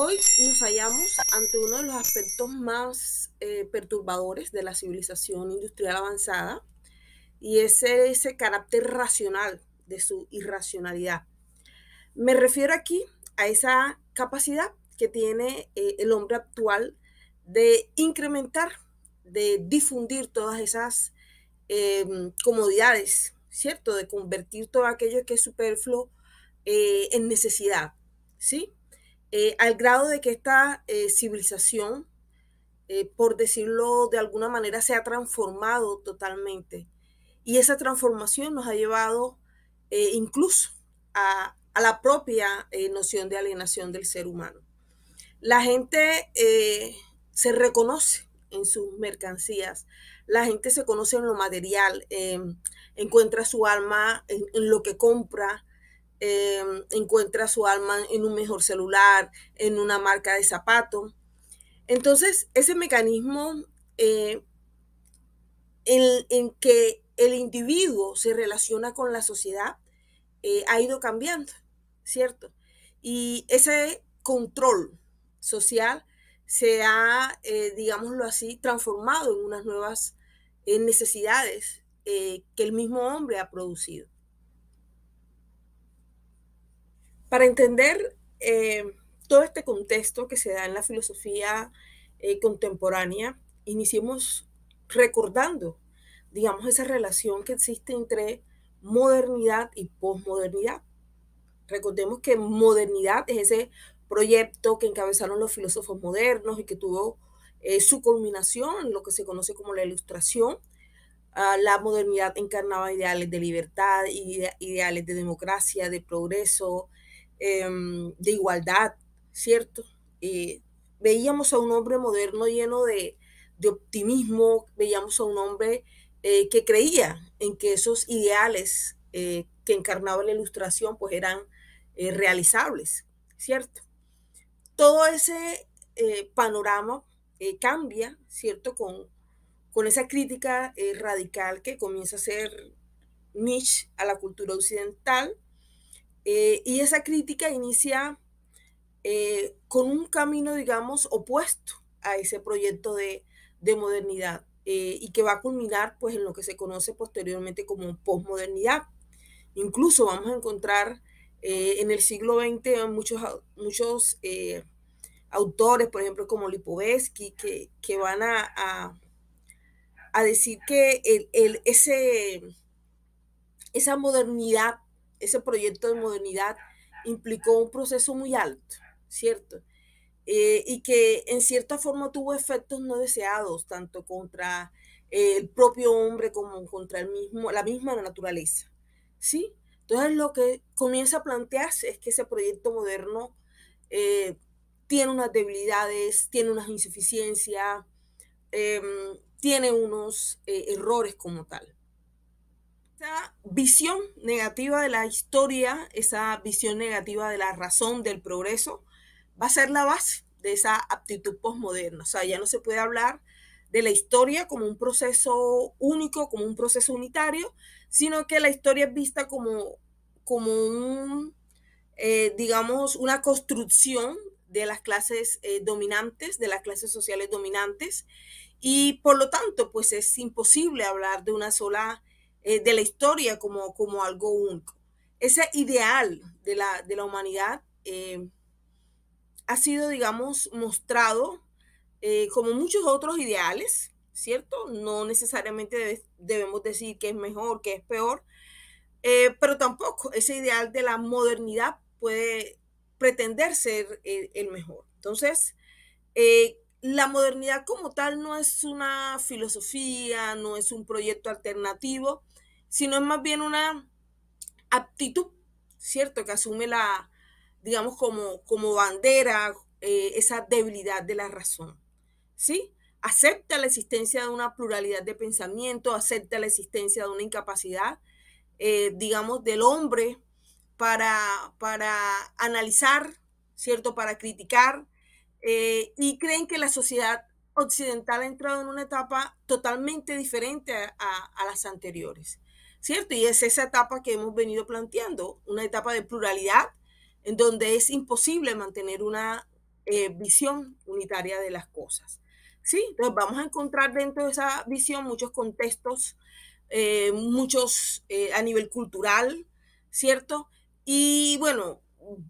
Hoy nos hallamos ante uno de los aspectos más eh, perturbadores de la civilización industrial avanzada y es ese carácter racional de su irracionalidad. Me refiero aquí a esa capacidad que tiene eh, el hombre actual de incrementar, de difundir todas esas em, comodidades, ¿cierto? De convertir todo aquello que es superfluo eh, en necesidad, ¿sí? Eh, al grado de que esta eh, civilización, eh, por decirlo de alguna manera, se ha transformado totalmente. Y esa transformación nos ha llevado incluso a, la propia noción de alienación del ser humano. La gente se reconoce en sus mercancías, la gente se conoce en lo material, em, encuentra su alma en lo que compra, Em, encuentra su alma en un mejor celular, en una marca de zapato. Entonces, ese mecanismo eh, en, que el individuo se relaciona con la sociedad eh, ha ido cambiando, ¿cierto? Y ese control social se ha, eh, digámoslo así, transformado en unas nuevas necesidades que el mismo hombre ha producido. Para entender eh, todo este contexto que se da en la filosofía eh, contemporánea, iniciemos recordando, digamos, esa relación que existe entre modernidad y posmodernidad. Recordemos que modernidad es ese proyecto que encabezaron los filósofos modernos y que tuvo eh, su culminación en lo que se conoce como la ilustración. Ah, la modernidad encarnaba ideales de libertad, y ideales de democracia, de progreso, Em, de igualdad, ¿cierto? Eh, veíamos a un hombre moderno lleno de, optimismo, veíamos a un hombre eh, que creía en que esos ideales eh, que encarnaba la ilustración pues eran realizables, ¿cierto? Todo ese panorama cambia, ¿cierto? Con, con esa crítica radical que comienza a ser Nietzsche a la cultura occidental, eh, y esa crítica inicia eh, con un camino, digamos, opuesto a ese proyecto de, modernidad eh, y que va a culminar pues, en lo que se conoce posteriormente como posmodernidad. Incluso vamos a encontrar en el siglo XX muchos, muchos autores, por ejemplo, como Lipovetsky, que, que van a, decir que el, ese, esa modernidad ese proyecto de modernidad implicó un proceso muy alto, ¿cierto? Eh, y que en cierta forma tuvo efectos no deseados, tanto contra eh, el propio hombre como contra el mismo, la misma naturaleza, ¿sí? Entonces lo que comienza a plantearse es que ese proyecto moderno eh, tiene unas debilidades, tiene unas insuficiencias, em, tiene unos errores como tal. Esa visión negativa de la historia, esa visión negativa de la razón, del progreso, va a ser la base de esa aptitud postmoderna. O sea, ya no se puede hablar de la historia como un proceso único, como un proceso unitario, sino que la historia es vista como, como eh, digamos, una construcción de las clases eh, dominantes, de las clases sociales dominantes, y por lo tanto, pues es imposible hablar de una sola eh, de la historia como, como algo único. Ese ideal de la, humanidad eh, ha sido, digamos, mostrado eh, como muchos otros ideales, ¿cierto? No necesariamente debemos decir que es mejor, que es peor, pero tampoco ese ideal de la modernidad puede pretender ser el, mejor. Entonces, la modernidad como tal no es una filosofía, no es un proyecto alternativo, sino es más bien una aptitud, ¿cierto? Que asume la, digamos, como, como bandera eh, esa debilidad de la razón, ¿sí? Acepta la existencia de una pluralidad de pensamiento, acepta la existencia de una incapacidad, eh, digamos, del hombre para, para analizar, ¿cierto? Para criticar, eh, y creen que la sociedad occidental ha entrado en una etapa totalmente diferente a, las anteriores, ¿cierto? Y es esa etapa que hemos venido planteando, una etapa de pluralidad en donde es imposible mantener una eh, visión unitaria de las cosas. ¿sí? Entonces vamos a encontrar dentro de esa visión muchos contextos, eh, muchos a nivel cultural, ¿cierto? Y bueno,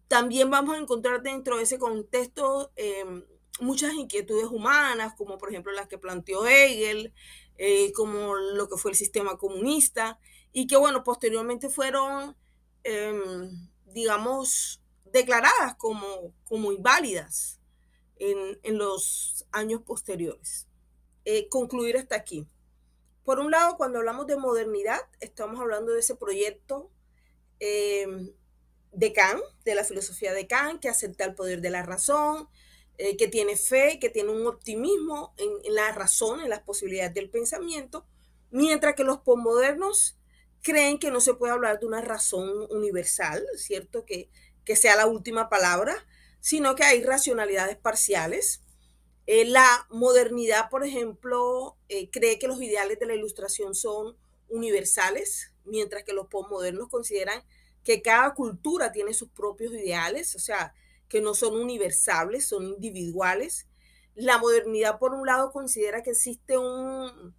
también vamos a encontrar dentro de ese contexto em, muchas inquietudes humanas, como por ejemplo las que planteó Hegel, eh, como lo que fue el sistema comunista, y que bueno, posteriormente fueron, em, digamos, declaradas como, como inválidas en, en los años posteriores. Eh, concluir hasta aquí. Por un lado, cuando hablamos de modernidad, estamos hablando de ese proyecto em, de Kant, de la filosofía de Kant, que acepta el poder de la razón, eh, que tiene fe, que tiene un optimismo en, la razón, en las posibilidades del pensamiento, mientras que los postmodernos creen que no se puede hablar de una razón universal, ¿cierto? Que, sea la última palabra, sino que hay racionalidades parciales. Eh, la modernidad, por ejemplo, eh, cree que los ideales de la ilustración son universales, mientras que los postmodernos consideran que cada cultura tiene sus propios ideales, o sea, que no son universales, son individuales. La modernidad, por un lado, considera que existe un,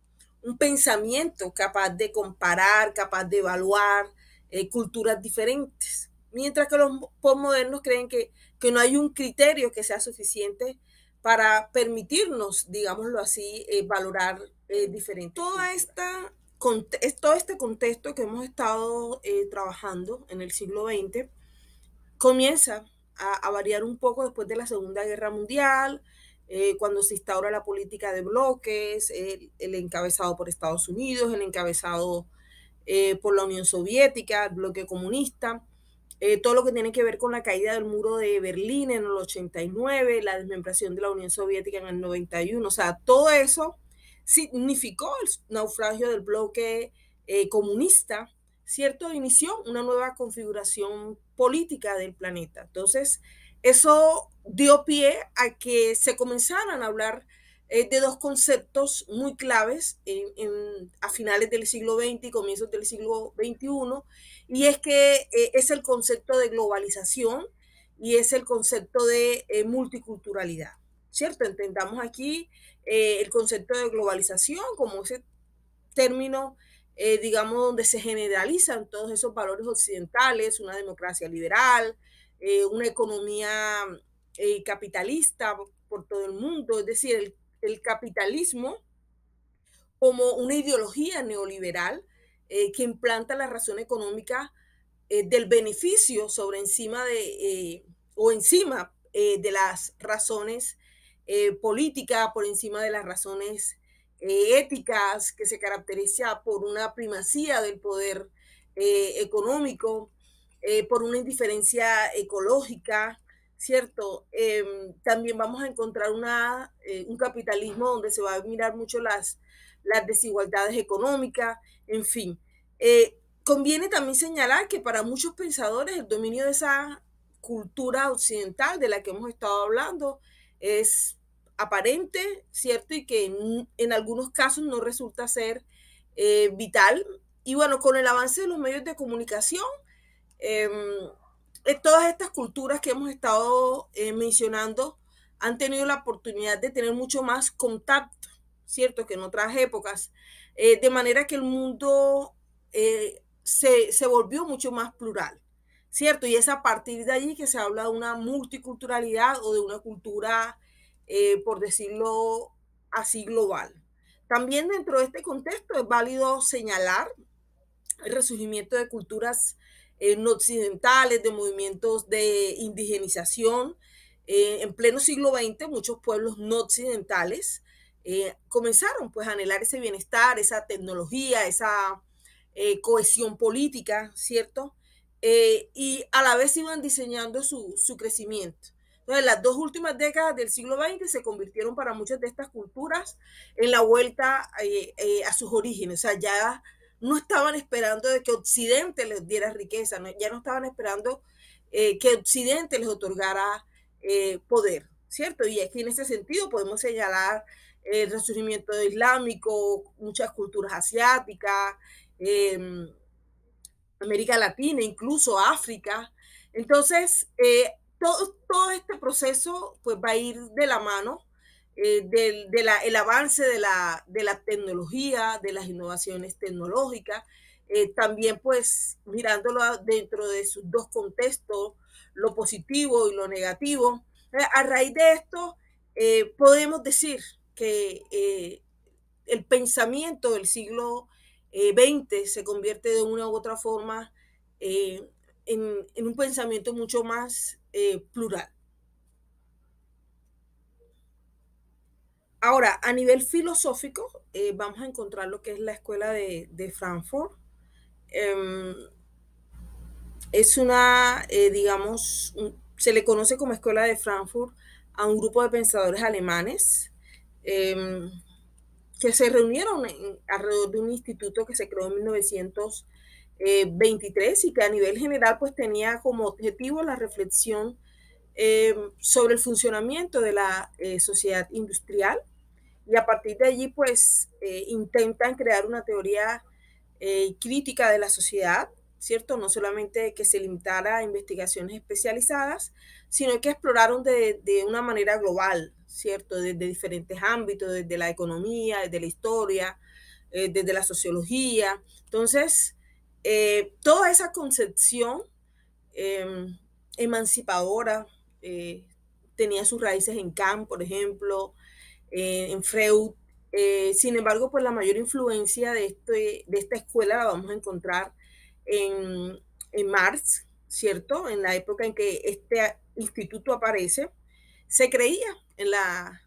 pensamiento capaz de comparar, capaz de evaluar eh, culturas diferentes, mientras que los postmodernos creen que, que no hay un criterio que sea suficiente para permitirnos, digámoslo así, eh, valorar eh, diferente. Toda esta todo este contexto que hemos estado eh, trabajando en el siglo XX comienza a, variar un poco después de la Segunda Guerra Mundial, eh, cuando se instaura la política de bloques, el, encabezado por Estados Unidos, el encabezado eh, por la Unión Soviética, el bloque comunista, todo lo que tiene que ver con la caída del muro de Berlín en el 89, la desmembración de la Unión Soviética en el 91, o sea, todo eso significó el naufragio del bloque eh, comunista, ¿cierto? Inició una nueva configuración política del planeta. Entonces, eso dio pie a que se comenzaran a hablar eh, de dos conceptos muy claves a finales del siglo XX y comienzos del siglo XXI, y es que eh, es el concepto de globalización y es el concepto de multiculturalidad. ¿cierto? Entendamos aquí eh, el concepto de globalización como ese término, eh, digamos, donde se generalizan todos esos valores occidentales, una democracia liberal, eh, una economía capitalista por todo el mundo, es decir, el, el capitalismo como una ideología neoliberal que implanta la razón económica del beneficio sobre encima de, o encima de las razones eh, política por encima de las razones eh, éticas, que se caracteriza por una primacía del poder eh, económico, por una indiferencia ecológica, ¿cierto? Em, también vamos a encontrar una, un capitalismo donde se va a mirar mucho las, las desigualdades económicas, en fin. conviene también señalar que para muchos pensadores el dominio de esa cultura occidental de la que hemos estado hablando es aparente, ¿cierto? Y que en, algunos casos no resulta ser eh, vital. Y bueno, con el avance de los medios de comunicación, em, eh, todas estas culturas que hemos estado eh, mencionando han tenido la oportunidad de tener mucho más contacto, ¿cierto? Que en otras épocas. de manera que el mundo se, se volvió mucho más plural. ¿cierto? Y es a partir de allí que se habla de una multiculturalidad o de una cultura eh, por decirlo así, global. También dentro de este contexto es válido señalar el resurgimiento de culturas eh, no occidentales, de movimientos de indigenización. Eh, en pleno siglo XX, muchos pueblos no occidentales comenzaron pues a anhelar ese bienestar, esa tecnología, esa cohesión política, ¿cierto? y a la vez iban diseñando su crecimiento. Entonces, las dos últimas décadas del siglo XX se convirtieron para muchas de estas culturas en la vuelta eh, eh, a sus orígenes. O sea, ya no estaban esperando de que Occidente les diera riqueza, ya no estaban esperando eh, que Occidente les otorgara poder, ¿cierto? Y aquí en ese sentido podemos señalar el resurgimiento islámico, muchas culturas asiáticas, em, América Latina, incluso África. Entonces, todo, este proceso pues, va a ir de la mano eh, del avance de la, tecnología, de las innovaciones tecnológicas, eh, también pues mirándolo dentro de sus dos contextos, lo positivo y lo negativo. Eh, a raíz de esto, podemos decir que el pensamiento del siglo XX se convierte de una u otra forma en, un pensamiento mucho más eh, plural. Ahora, a nivel filosófico, eh, vamos a encontrar lo que es la escuela de, Frankfurt. Em, es una, eh, digamos, se le conoce como escuela de Frankfurt a un grupo de pensadores alemanes em, que se reunieron alrededor de un instituto que se creó en 1900, 23 eh, y que a nivel general pues tenía como objetivo la reflexión eh, sobre el funcionamiento de la eh, sociedad industrial y a partir de allí pues intentan crear una teoría crítica de la sociedad, ¿cierto? No solamente que se limitara a investigaciones especializadas, sino que exploraron de, de una manera global, ¿cierto? Desde diferentes ámbitos, desde la economía, desde la historia, desde la sociología. Entonces, eh, toda esa concepción em, emancipadora eh, tenía sus raíces en Kant, por ejemplo, eh, en Freud. sin embargo, pues la mayor influencia de, este, esta escuela la vamos a encontrar en, Marx, ¿cierto? En la época en que este instituto aparece, se creía en la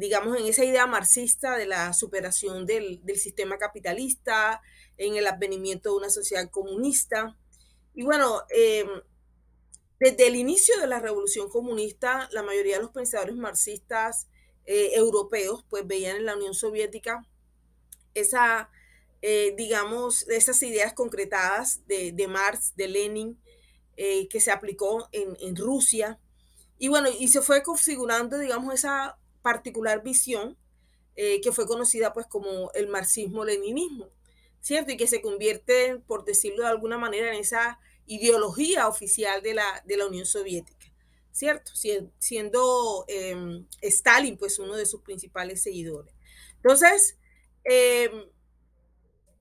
digamos, en esa idea marxista de la superación del sistema capitalista, en el advenimiento de una sociedad comunista. Y bueno, em, desde el inicio de la revolución comunista, la mayoría de los pensadores marxistas eh, europeos pues veían en la Unión Soviética esa, eh, digamos, esas ideas concretadas de, de Marx, de Lenin, eh, que se aplicó en, en, Rusia. Y bueno, y se fue configurando, digamos, esa particular visión que fue conocida pues como el marxismo-leninismo. ¿cierto? Y que se convierte, por decirlo de alguna manera, en esa ideología oficial de la, Unión Soviética, ¿cierto? Siendo em, Stalin, pues, uno de sus principales seguidores. Entonces, em,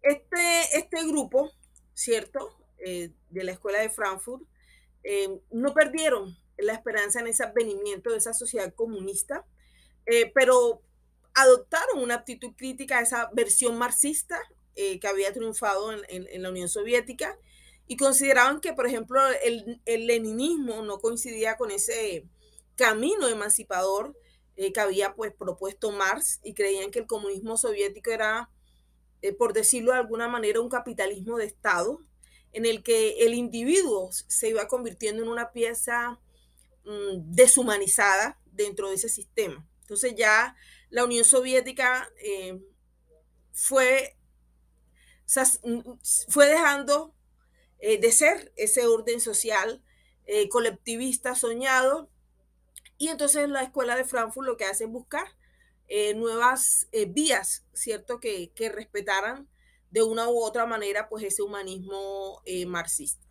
este, este grupo, ¿cierto? Eh, de la Escuela de Frankfurt, em, no perdieron la esperanza en ese advenimiento de esa sociedad comunista, eh, pero adoptaron una actitud crítica a esa versión marxista eh, que había triunfado en, la Unión Soviética y consideraban que, por ejemplo, el, leninismo no coincidía con ese camino emancipador eh, que había pues propuesto Marx y creían que el comunismo soviético era, eh, por decirlo de alguna manera, un capitalismo de Estado en el que el individuo se iba convirtiendo en una pieza mm, deshumanizada dentro de ese sistema. Entonces ya la Unión Soviética fue Mm, fue dejando eh, de ser ese orden social eh, colectivista soñado. Y entonces la escuela de Frankfurt lo que hace es buscar eh, nuevas vías, ¿cierto? Que, que, respetaran de una u otra manera pues ese humanismo marxista.